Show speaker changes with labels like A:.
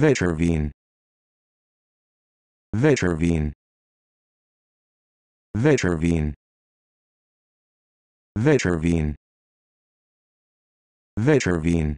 A: Veterveen. Veterveen. Veterveen. Veterveen. Veterveen.